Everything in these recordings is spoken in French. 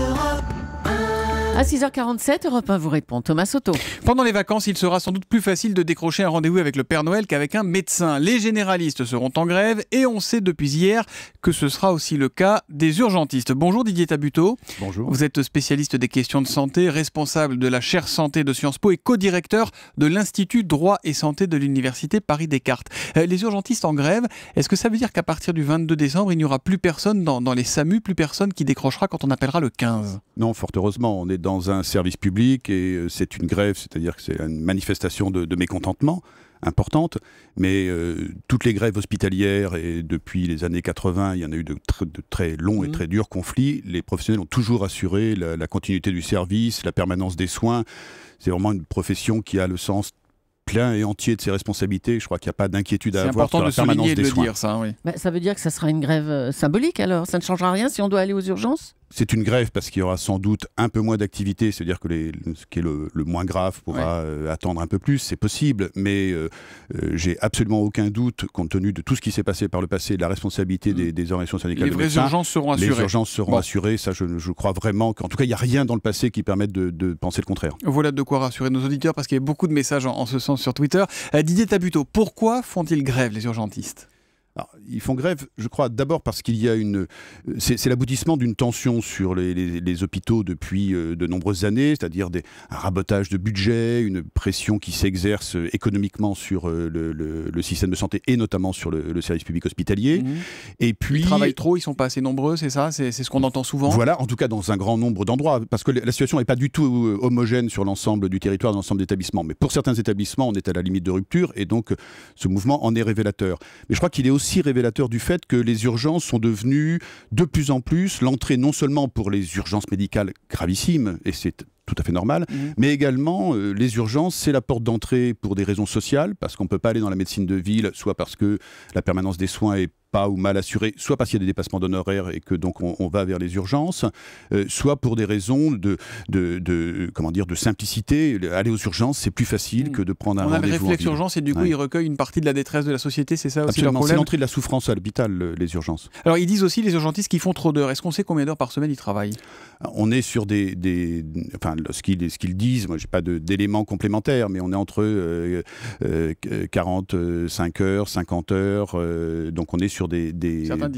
to À 6h47, Europe 1 vous répond. Thomas Soto. Pendant les vacances, il sera sans doute plus facile de décrocher un rendez-vous avec le Père Noël qu'avec un médecin. Les généralistes seront en grève et on sait depuis hier que ce sera aussi le cas des urgentistes. Bonjour Didier Tabuteau. Bonjour. Vous êtes spécialiste des questions de santé, responsable de la chaire santé de Sciences Po et co-directeur de l'Institut droit et santé de l'Université Paris-Descartes. Euh, les urgentistes en grève, est-ce que ça veut dire qu'à partir du 22 décembre, il n'y aura plus personne dans, les SAMU, plus personne qui décrochera quand on appellera le 15 Non, fort heureusement, on est dans un service public et euh, c'est une grève, c'est-à-dire que c'est une manifestation de, mécontentement importante, mais euh, toutes les grèves hospitalières, et depuis les années 80, il y en a eu de, très longs et mmh. très durs conflits, les professionnels ont toujours assuré la, continuité du service, la permanence des soins. C'est vraiment une profession qui a le sens plein et entier de ses responsabilités. Je crois qu'il n'y a pas d'inquiétude à avoir sur la permanence des soins. ça, bah, ça veut dire que ça sera une grève euh, symbolique alors Ça ne changera rien si on doit aller aux urgences c'est une grève parce qu'il y aura sans doute un peu moins d'activité, c'est-à-dire que ce qui est le, moins grave pourra euh, attendre un peu plus, c'est possible, mais euh, euh, j'ai absolument aucun doute, compte tenu de tout ce qui s'est passé par le passé, de la responsabilité des, mm. organisations syndicales. Les urgences seront assurées. Les urgences seront assurées, ça je, crois vraiment qu'en tout cas, il n'y a rien dans le passé qui permette de, penser le contraire. Voilà de quoi rassurer nos auditeurs parce qu'il y a beaucoup de messages en, ce sens sur Twitter. Didier Tabuto, pourquoi font-ils grève les urgentistes ils font grève, je crois, d'abord parce qu'il y a une. C'est l'aboutissement d'une tension sur les, hôpitaux depuis euh, de nombreuses années, c'est-à-dire un rabotage de budget, une pression qui s'exerce euh, économiquement sur euh, le, système de santé et notamment sur le, service public hospitalier. Mhm. Et puis. Ils travaillent trop, ils sont pas assez nombreux, c'est ça C'est ce qu'on entend souvent Voilà, en tout cas dans un grand nombre d'endroits, parce que la situation n'est pas du tout homogène sur l'ensemble du territoire, dans l'ensemble d'établissements. Mais pour certains établissements, on est à la limite de rupture et donc ce mouvement en est révélateur. Mais je crois qu'il est aussi révélateur du fait que les urgences sont devenues de plus en plus l'entrée non seulement pour les urgences médicales gravissimes, et c'est tout à fait normal, mhm. mais également euh, les urgences, c'est la porte d'entrée pour des raisons sociales, parce qu'on ne peut pas aller dans la médecine de ville, soit parce que la permanence des soins est pas ou mal assuré, soit parce qu'il y a des dépassements d'honoraires et que donc on, va vers les urgences, euh, soit pour des raisons de, de, de, comment dire de simplicité. Aller aux urgences, c'est plus facile hmm. que de prendre un rendez-vous. On a le réflexe urgence et du coup ils recueillent une partie de la détresse de la société, c'est ça aussi Absolument, c'est l'entrée de la souffrance à l'hôpital, les urgences. Alors ils disent aussi les urgentistes qu'ils font trop d'heures. Est-ce qu'on sait combien d'heures par semaine ils travaillent On est sur des, des enfin ce qu'ils disent. Moi j'ai pas d'éléments complémentaires, mais on est entre 45 euh, euh, heures, 50 heures, donc on est sur des,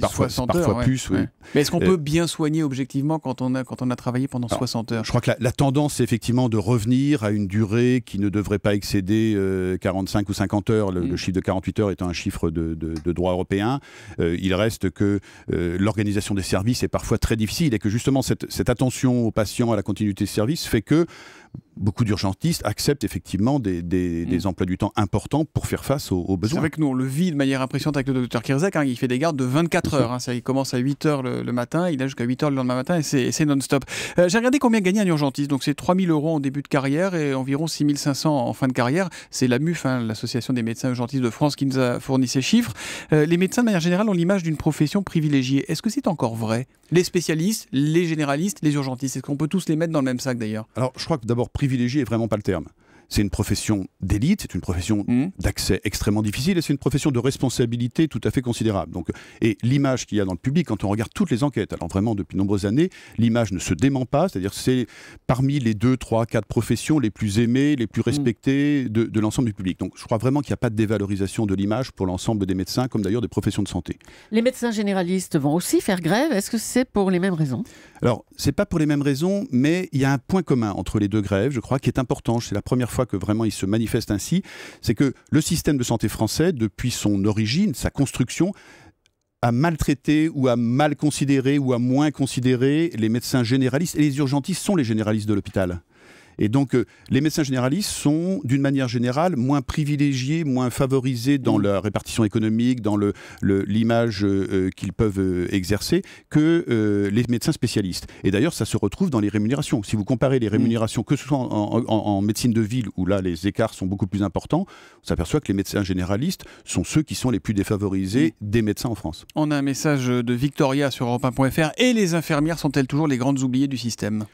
parfois, 60 plus. Mais est-ce qu'on euh, peut bien soigner objectivement quand on a, quand on a travaillé pendant 60 heures Je crois que la, tendance, c'est effectivement de revenir à une durée qui ne devrait pas excéder 45 euh, ou 50 heures. Le, mm. chiffre de 48 heures étant un chiffre de, droit européen. Euh, il reste que l'organisation des services est parfois très difficile et que justement cette, attention aux patients, à la continuité de service fait que beaucoup d'urgentistes acceptent effectivement des, mm. des, emplois du temps importants pour faire face aux, besoins. C'est vrai que nous, on le vit de manière impressionnante avec le docteur Kirzek, hein, il fait des gardes de 24 mm-hmm. heures. ça, hein. il commence à 8 heures le, matin, il a jusqu'à 8 heures le lendemain matin et c'est non-stop. Euh, j'ai regardé combien gagnait un urgentiste, donc c'est 3000 euros en début de carrière et environ 6500 en fin de carrière. C'est la MUF, hein, l'Association des médecins urgentistes de France, qui nous a fourni ces chiffres. Euh, les médecins, de manière générale, ont l'image d'une profession privilégiée. Est-ce que c'est encore vrai Les spécialistes, les généralistes, les urgentistes, est-ce qu'on peut tous les mettre dans le même sac d'ailleurs Alors, je crois que d'abord, privilégié est vraiment pas le terme. C'est une profession d'élite, c'est une profession mmh. d'accès extrêmement difficile et c'est une profession de responsabilité tout à fait considérable. Donc, euh, et l'image qu'il y a dans le public, quand on regarde toutes les enquêtes, alors vraiment depuis de nombreuses années, l'image ne se dément pas, c'est-à-dire c'est parmi les deux, trois, quatre professions les plus aimées, les plus mmh. respectées de, de l'ensemble du public. Donc je crois vraiment qu'il n'y a pas de dévalorisation de l'image pour l'ensemble des médecins, comme d'ailleurs des professions de santé. Les médecins généralistes vont aussi faire grève, est-ce que c'est pour les mêmes raisons alors, n'est pas pour les mêmes raisons, mais il y a un point commun entre les deux grèves, je crois, qui est important. C'est la première fois que vraiment il se manifeste ainsi. C'est que le système de santé français, depuis son origine, sa construction, a maltraité ou a mal considéré ou a moins considéré les médecins généralistes. Et les urgentistes sont les généralistes de l'hôpital. Et donc, euh, les médecins généralistes sont, d'une manière générale, moins privilégiés, moins favorisés dans la répartition économique, dans l'image euh, euh, qu'ils peuvent exercer, que les médecins spécialistes. Et d'ailleurs, ça se retrouve dans les rémunérations. Si vous comparez les rémunérations, que ce soit en, médecine de ville, où là, les écarts sont beaucoup plus importants, on s'aperçoit que les médecins généralistes sont ceux qui sont les plus défavorisés des médecins en France. On a un message de Victoria sur europe et les infirmières sont-elles toujours les grandes oubliées du système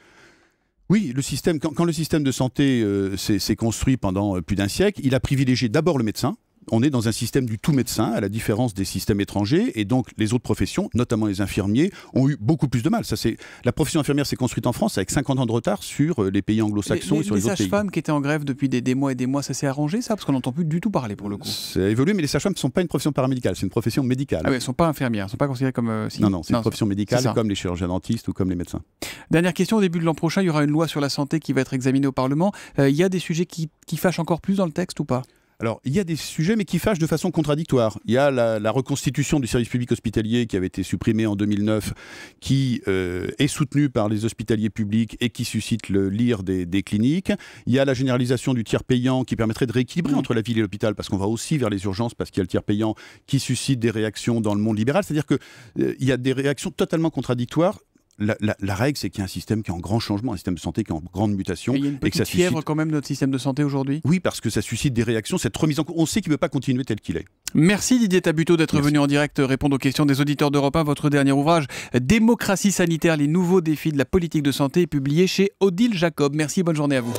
oui, le système, quand, le système de santé euh, s'est construit pendant euh, plus d'un siècle, il a privilégié d'abord le médecin, on est dans un système du tout médecin, à la différence des systèmes étrangers, et donc les autres professions, notamment les infirmiers, ont eu beaucoup plus de mal. Ça, c'est la profession infirmière s'est construite en France avec 50 ans de retard sur euh, les pays anglo-saxons et sur les, autres pays. Les sages-femmes qui étaient en grève depuis des, mois et des mois, ça s'est arrangé, ça, parce qu'on n'entend plus du tout parler pour le coup. Ça a évolué, mais les sages-femmes ne sont pas une profession paramédicale, c'est une profession médicale. Ah oui, elles ne sont pas infirmières, elles ne sont pas considérées comme. Euh, non, non, c'est une profession médicale comme les chirurgiens dentistes ou comme les médecins. Dernière question, au début de l'an prochain, il y aura une loi sur la santé qui va être examinée au Parlement. Euh, il y a des sujets qui fâchent encore plus dans le texte ou pas alors, il y a des sujets, mais qui fâchent de façon contradictoire. Il y a la, reconstitution du service public hospitalier qui avait été supprimé en 2009, qui euh, est soutenue par les hospitaliers publics et qui suscite le lire des, cliniques. Il y a la généralisation du tiers payant qui permettrait de rééquilibrer entre la ville et l'hôpital, parce qu'on va aussi vers les urgences, parce qu'il y a le tiers payant qui suscite des réactions dans le monde libéral. C'est-à-dire qu'il euh, y a des réactions totalement contradictoires la, règle, c'est qu'il y a un système qui est en grand changement, un système de santé qui est en grande mutation. Et ça fièvre quand même notre système de santé aujourd'hui Oui, parce que ça suscite des réactions, cette remise en cause. On sait qu'il ne peut pas continuer tel qu'il est. Merci Didier Tabuteau d'être venu en direct euh, répondre aux questions des auditeurs d'Europe 1. Votre dernier ouvrage, euh, Démocratie sanitaire, les nouveaux défis de la politique de santé, est publié chez Odile Jacob. Merci, bonne journée à vous.